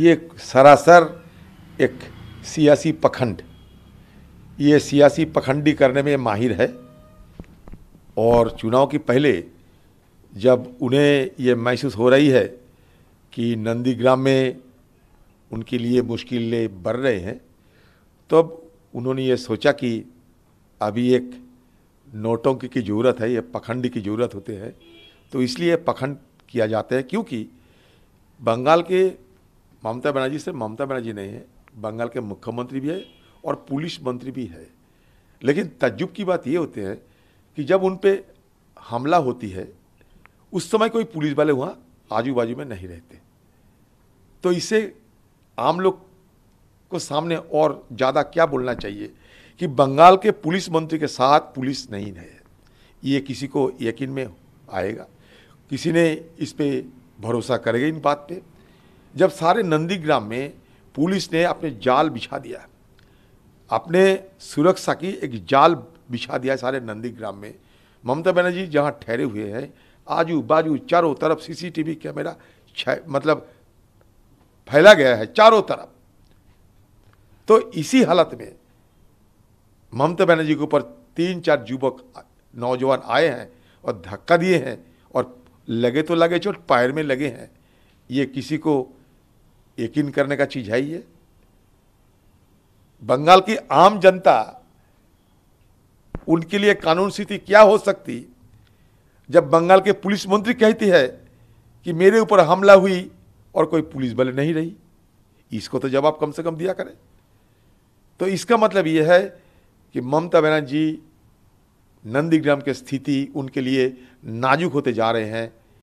ये सरासर एक सियासी पखंड ये सियासी पखंडी करने में माहिर है और चुनाव के पहले जब उन्हें ये महसूस हो रही है कि नंदीग्राम में उनके लिए मुश्किलें बढ़ रहे हैं तब तो उन्होंने ये सोचा कि अभी एक नोटों की ज़रूरत है ये पखंड की ज़रूरत होते हैं तो इसलिए पखंड किया जाता है क्योंकि बंगाल के ममता बनर्जी से ममता बनर्जी नहीं है बंगाल के मुख्यमंत्री भी है और पुलिस मंत्री भी है लेकिन तजुब की बात ये होती है कि जब उन पर हमला होती है उस समय कोई पुलिस वाले वहाँ आजू बाजू में नहीं रहते तो इसे आम लोग को सामने और ज़्यादा क्या बोलना चाहिए कि बंगाल के पुलिस मंत्री के साथ पुलिस नहीं है ये किसी को यकीन में आएगा किसी ने इस पर भरोसा करेगा इन बात पर जब सारे नंदीग्राम में पुलिस ने अपने जाल बिछा दिया अपने सुरक्षा की एक जाल बिछा दिया सारे नंदीग्राम में ममता बनर्जी जहाँ ठहरे हुए हैं आजू बाजू चारों तरफ सीसीटीवी कैमरा मतलब फैला गया है चारों तरफ तो इसी हालत में ममता बनर्जी के ऊपर तीन चार युवक नौजवान आए हैं और धक्का दिए हैं और लगे तो लगे चोट पैर में लगे हैं ये किसी को यकीन करने का चीज है ये बंगाल की आम जनता उनके लिए कानून स्थिति क्या हो सकती जब बंगाल के पुलिस मंत्री कहती है कि मेरे ऊपर हमला हुई और कोई पुलिस बल नहीं रही इसको तो जवाब कम से कम दिया करें तो इसका मतलब यह है कि ममता बनर्जी नंदीग्राम की स्थिति उनके लिए नाजुक होते जा रहे हैं